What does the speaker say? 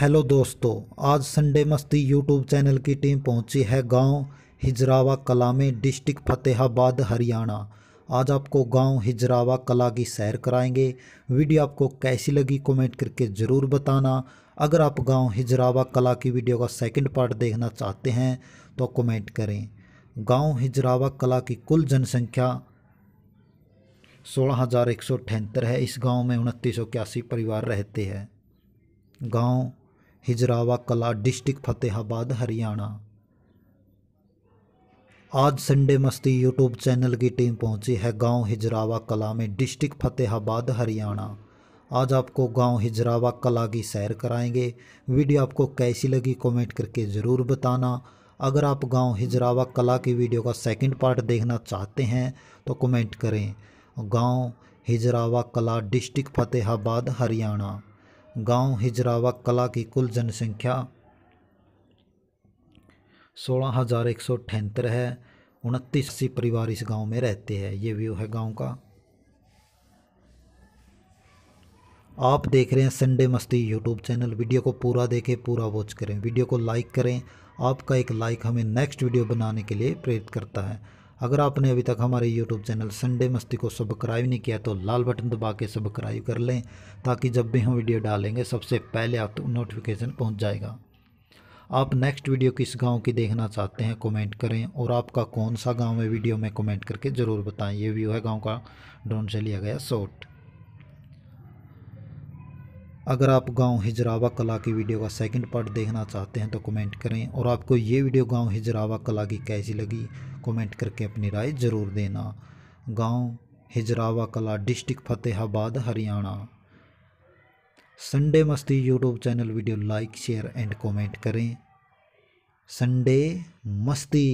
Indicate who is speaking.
Speaker 1: hello दोस्तों आज Sunday Masti YouTube channel की टीम पहुंची है गांव हिजरावा कला में डिस्ट्रिक्ट फतेहाबाद हरियाणा आज आपको गांव हिजरावा कला की सैर कराएंगे वीडियो आपको कैसी लगी कमेंट करके ज़रूर बताना अगर आप गांव हिजरावा कला की वीडियो का सेकंड पार्ट देखना चाहते हैं तो कमेंट करें गांव हिजरावा कला की कुल जनसंख्या सोलह हज़ार एक सौ अठहत्तर है इस गाँव में उनतीस सौ इक्यासी परिवार रहते हैं गांव हिजरावा कला डिस्ट्रिक्ट फतेहाबाद हरियाणा आज संडे मस्ती यूट्यूब चैनल की टीम पहुंची है गांव हिजरावा कला में डिस्ट्रिक्ट फतेहाबाद हरियाणा आज आपको गांव हिजरावा कला की सैर कराएंगे वीडियो आपको कैसी लगी कमेंट करके ज़रूर बताना अगर आप गांव हिजरावा कला की वीडियो का सेकंड पार्ट देखना चाहते हैं तो कमेंट करें गांव हिजरावा कला डिस्ट्रिक्ट फतेहाबाद हरियाणा गांव हिजरावा कला की कुल जनसंख्या सोलह हज़ार एक सौ अठहत्तर है उनतीस अस्सी परिवार इस गांव में रहते हैं ये व्यू है गांव का आप देख रहे हैं Sunday Masti YouTube channel video को पूरा देखें पूरा वॉच करें वीडियो को लाइक करें आपका एक लाइक हमें नेक्स्ट वीडियो बनाने के लिए प्रेरित करता है अगर आपने अभी तक हमारे यूट्यूब चैनल संडे मस्ती को सब्सक्राइब नहीं किया तो लाल बटन दबा के सब्सक्राइब कर लें ताकि जब भी हम वीडियो डालेंगे सबसे पहले आप तो नोटिफिकेशन पहुँच जाएगा आप नेक्स्ट वीडियो किस गांव की देखना चाहते हैं कमेंट करें और आपका कौन सा गांव है वीडियो में कमेंट करके ज़रूर बताएं ये व्यू है गांव का ड्रोन से लिया गया शॉट अगर आप गांव हिजरावा कला की वीडियो का सेकंड पार्ट देखना चाहते हैं तो कमेंट करें और आपको ये वीडियो गांव हिजरावा कला की कैसी लगी कमेंट करके अपनी राय ज़रूर देना गांव Hijrawa Kala district Fatehabad Haryana Sunday Masti YouTube channel video like share and comment करें संडे मस्ती